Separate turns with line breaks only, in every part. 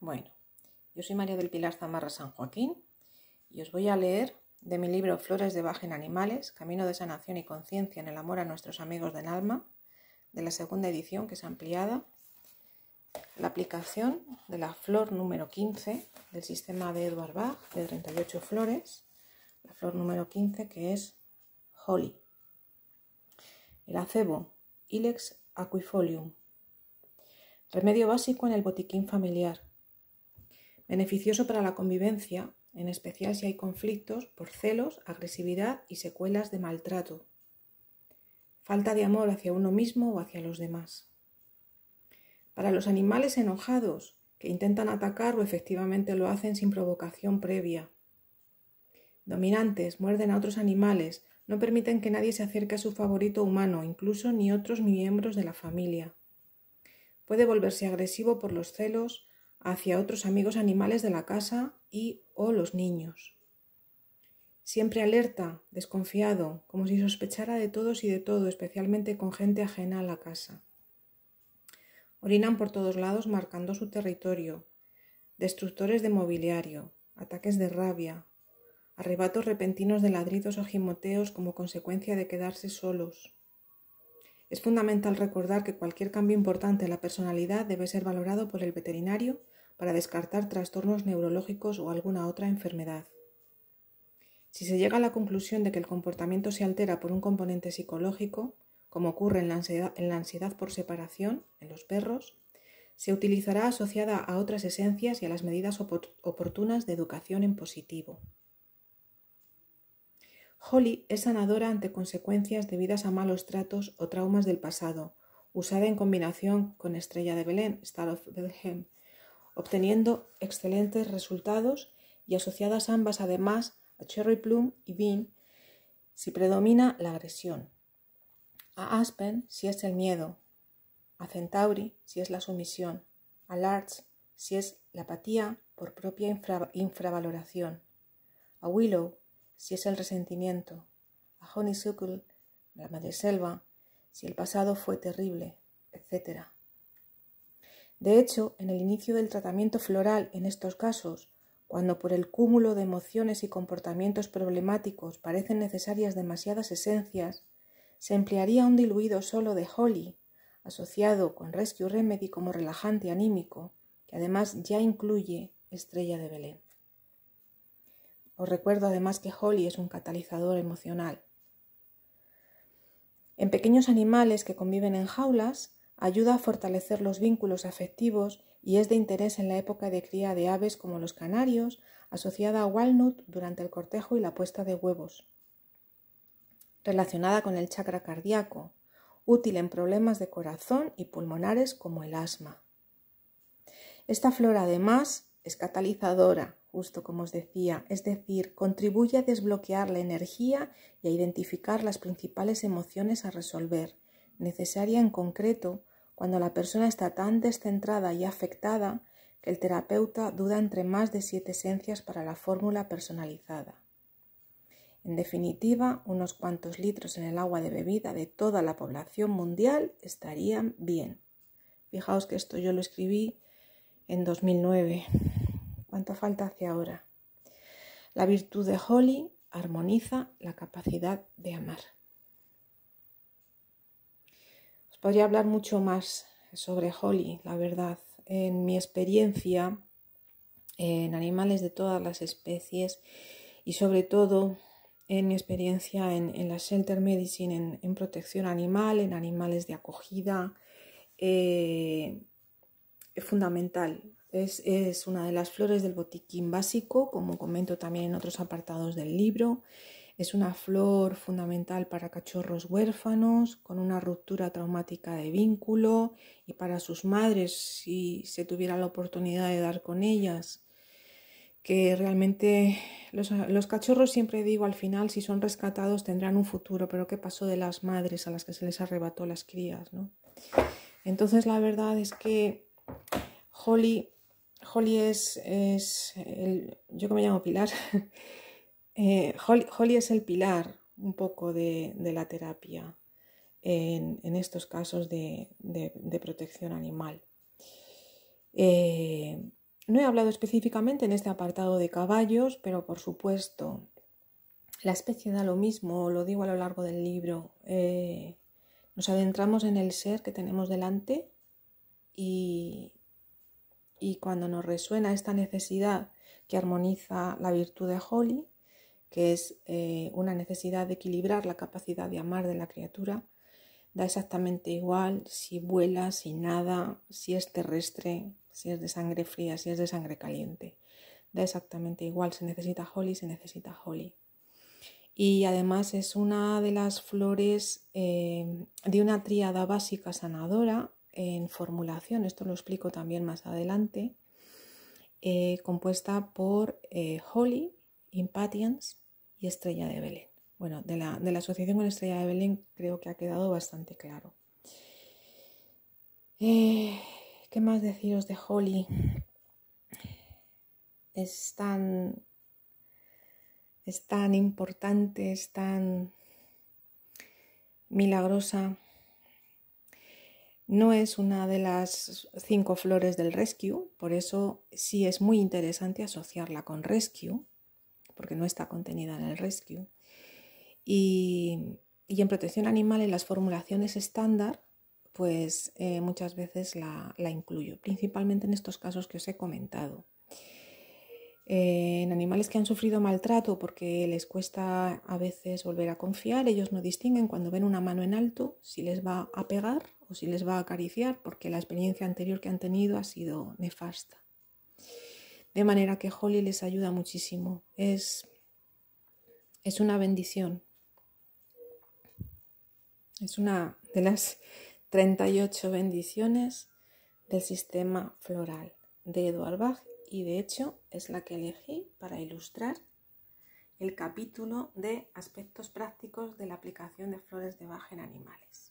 Bueno, yo soy María del Pilar Zamarra San Joaquín y os voy a leer de mi libro Flores de Baja en Animales, Camino de Sanación y Conciencia en el Amor a nuestros amigos del alma, de la segunda edición que es ampliada, la aplicación de la flor número 15 del sistema de Edward Bach de 38 flores, la flor número 15 que es Holly. El acebo, Ilex aquifolium. Remedio básico en el botiquín familiar beneficioso para la convivencia, en especial si hay conflictos por celos, agresividad y secuelas de maltrato, falta de amor hacia uno mismo o hacia los demás. Para los animales enojados, que intentan atacar o efectivamente lo hacen sin provocación previa. Dominantes, muerden a otros animales, no permiten que nadie se acerque a su favorito humano, incluso ni otros miembros de la familia. Puede volverse agresivo por los celos, hacia otros amigos animales de la casa y o los niños. Siempre alerta, desconfiado, como si sospechara de todos y de todo, especialmente con gente ajena a la casa. Orinan por todos lados marcando su territorio, destructores de mobiliario, ataques de rabia, arrebatos repentinos de ladridos o gimoteos como consecuencia de quedarse solos, es fundamental recordar que cualquier cambio importante en la personalidad debe ser valorado por el veterinario para descartar trastornos neurológicos o alguna otra enfermedad. Si se llega a la conclusión de que el comportamiento se altera por un componente psicológico, como ocurre en la ansiedad, por separación en los perros, se utilizará asociada a otras esencias y a las medidas oportunas de educación en positivo. Holly es sanadora ante consecuencias debidas a malos tratos o traumas del pasado, usada en combinación con Estrella de Belén, Star of Bethlehem, obteniendo excelentes resultados y asociadas ambas además a Cherry Plum y Bean si predomina la agresión, a Aspen si es el miedo, a Centauri si es la sumisión, a Larch si es la apatía por propia infravaloración, a Willow si es el resentimiento, a Honeysuckle, la madre selva, si el pasado fue terrible, etc. De hecho, en el inicio del tratamiento floral en estos casos, cuando por el cúmulo de emociones y comportamientos problemáticos parecen necesarias demasiadas esencias, se emplearía un diluido solo de Holly, asociado con Rescue Remedy como relajante anímico, que además ya incluye Estrella de Belén. Os recuerdo además que Holly es un catalizador emocional. En pequeños animales que conviven en jaulas, ayuda a fortalecer los vínculos afectivos y es de interés en la época de cría de aves como los canarios, asociada a walnut durante el cortejo y la puesta de huevos. Relacionada con el chakra cardíaco, útil en problemas de corazón y pulmonares como el asma. Esta flora además es catalizadora, justo como os decía, es decir, contribuye a desbloquear la energía y a identificar las principales emociones a resolver, necesaria en concreto cuando la persona está tan descentrada y afectada que el terapeuta duda entre más de siete esencias para la fórmula personalizada. En definitiva, unos cuantos litros en el agua de bebida de toda la población mundial estarían bien. Fijaos que esto yo lo escribí en 2009 falta hacia ahora. La virtud de Holly armoniza la capacidad de amar. Os podría hablar mucho más sobre Holly, la verdad. En mi experiencia en animales de todas las especies y sobre todo en mi experiencia en, la shelter medicine, en, protección animal, en animales de acogida, eh, es fundamental es, una de las flores del botiquín básico, como comento también en otros apartados del libro. Es una flor fundamental para cachorros huérfanos, con una ruptura traumática de vínculo y para sus madres si se tuviera la oportunidad de dar con ellas. Que realmente los, cachorros, siempre digo al final, si son rescatados tendrán un futuro, pero ¿qué pasó de las madres a las que se les arrebató las crías? Entonces la verdad es que Holly Holly es, el, yo que me llamo Pilar, eh, es el pilar un poco de, la terapia en, estos casos de, protección animal. Eh, no he hablado específicamente en este apartado de caballos, pero por supuesto la especie da lo mismo, lo digo a lo largo del libro. Eh, nos adentramos en el ser que tenemos delante y, y cuando nos resuena esta necesidad que armoniza la virtud de Holly, que es eh, una necesidad de equilibrar la capacidad de amar de la criatura, da exactamente igual si vuela, si nada, si es terrestre, si es de sangre fría, si es de sangre caliente. Da exactamente igual, se necesita Holly, se necesita Holly. Y además es una de las flores eh, de una tríada básica sanadora en formulación, esto lo explico también más adelante, eh, compuesta por eh, Holly, Impatience y Estrella de Belén. Bueno, de la, asociación con Estrella de Belén creo que ha quedado bastante claro. Eh, ¿Qué más deciros de Holly? Es tan, es tan importante, es tan milagrosa no es una de las cinco flores del rescue, por eso sí es muy interesante asociarla con rescue, porque no está contenida en el rescue. Y, en protección animal, en las formulaciones estándar, pues eh, muchas veces la, incluyo, principalmente en estos casos que os he comentado. Eh, en animales que han sufrido maltrato porque les cuesta a veces volver a confiar, ellos no distinguen cuando ven una mano en alto si les va a pegar o si les va a acariciar porque la experiencia anterior que han tenido ha sido nefasta. De manera que Holly les ayuda muchísimo. Es, es una bendición. Es una de las 38 bendiciones del sistema floral de Eduard Bach y de hecho es la que elegí para ilustrar el capítulo de aspectos prácticos de la aplicación de flores de Bach en animales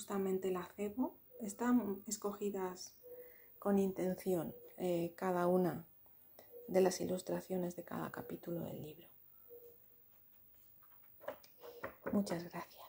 justamente la cebo, están escogidas con intención eh, cada una de las ilustraciones de cada capítulo del libro. Muchas gracias.